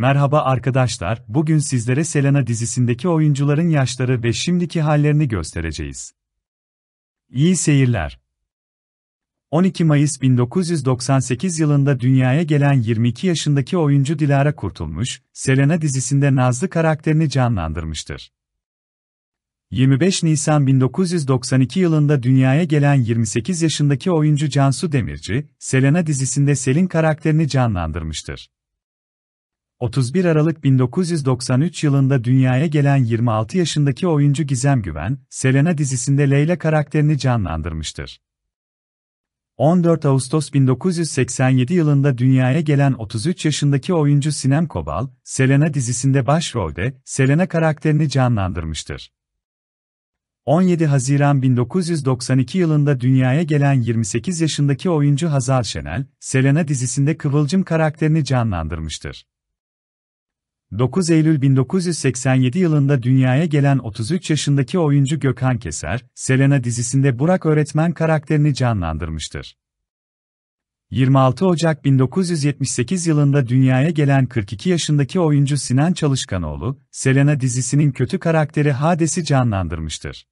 Merhaba arkadaşlar, bugün sizlere Selena dizisindeki oyuncuların yaşları ve şimdiki hallerini göstereceğiz. İyi seyirler. 12 Mayıs 1998 yılında dünyaya gelen 22 yaşındaki oyuncu Dilara Kurtulmuş, Selena dizisinde Nazlı karakterini canlandırmıştır. 25 Nisan 1992 yılında dünyaya gelen 28 yaşındaki oyuncu Cansu Demirci, Selena dizisinde Selin karakterini canlandırmıştır. 31 Aralık 1993 yılında dünyaya gelen 26 yaşındaki oyuncu Gizem Güven, Selena dizisinde Leyla karakterini canlandırmıştır. 14 Ağustos 1987 yılında dünyaya gelen 33 yaşındaki oyuncu Sinem Kobal, Selena dizisinde başrolde Selena karakterini canlandırmıştır. 17 Haziran 1992 yılında dünyaya gelen 28 yaşındaki oyuncu Hazal Şenel, Selena dizisinde Kıvılcım karakterini canlandırmıştır. 9 Eylül 1987 yılında dünyaya gelen 33 yaşındaki oyuncu Gökhan Keser, Selena dizisinde Burak öğretmen karakterini canlandırmıştır. 26 Ocak 1978 yılında dünyaya gelen 42 yaşındaki oyuncu Sinan Çalışkanoğlu, Selena dizisinin kötü karakteri Hades'i canlandırmıştır.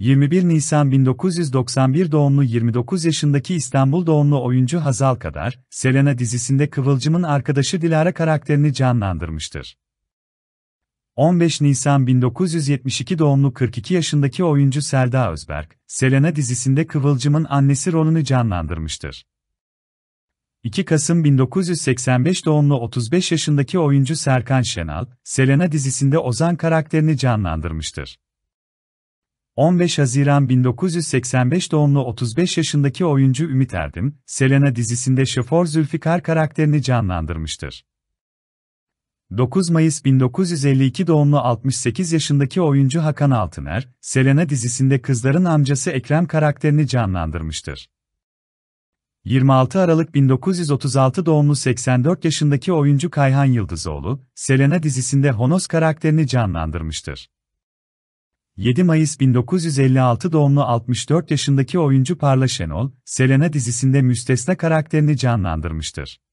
21 Nisan 1991 doğumlu 29 yaşındaki İstanbul doğumlu oyuncu Hazal Kadar, Selena dizisinde Kıvılcım'ın arkadaşı Dilara karakterini canlandırmıştır. 15 Nisan 1972 doğumlu 42 yaşındaki oyuncu Selda Özberk, Selena dizisinde Kıvılcım'ın annesi rolünü canlandırmıştır. 2 Kasım 1985 doğumlu 35 yaşındaki oyuncu Serkan Şenal, Selena dizisinde Ozan karakterini canlandırmıştır. 15 Haziran 1985 doğumlu 35 yaşındaki oyuncu Ümit Erdem, Selena dizisinde şoför Zülfikar karakterini canlandırmıştır. 9 Mayıs 1952 doğumlu 68 yaşındaki oyuncu Hakan Altıner, Selena dizisinde kızların amcası Ekrem karakterini canlandırmıştır. 26 Aralık 1936 doğumlu 84 yaşındaki oyuncu Kayhan Yıldızoğlu, Selena dizisinde Honos karakterini canlandırmıştır. 7 Mayıs 1956 doğumlu 64 yaşındaki oyuncu Parla Şenol, Selena dizisinde müstesna karakterini canlandırmıştır.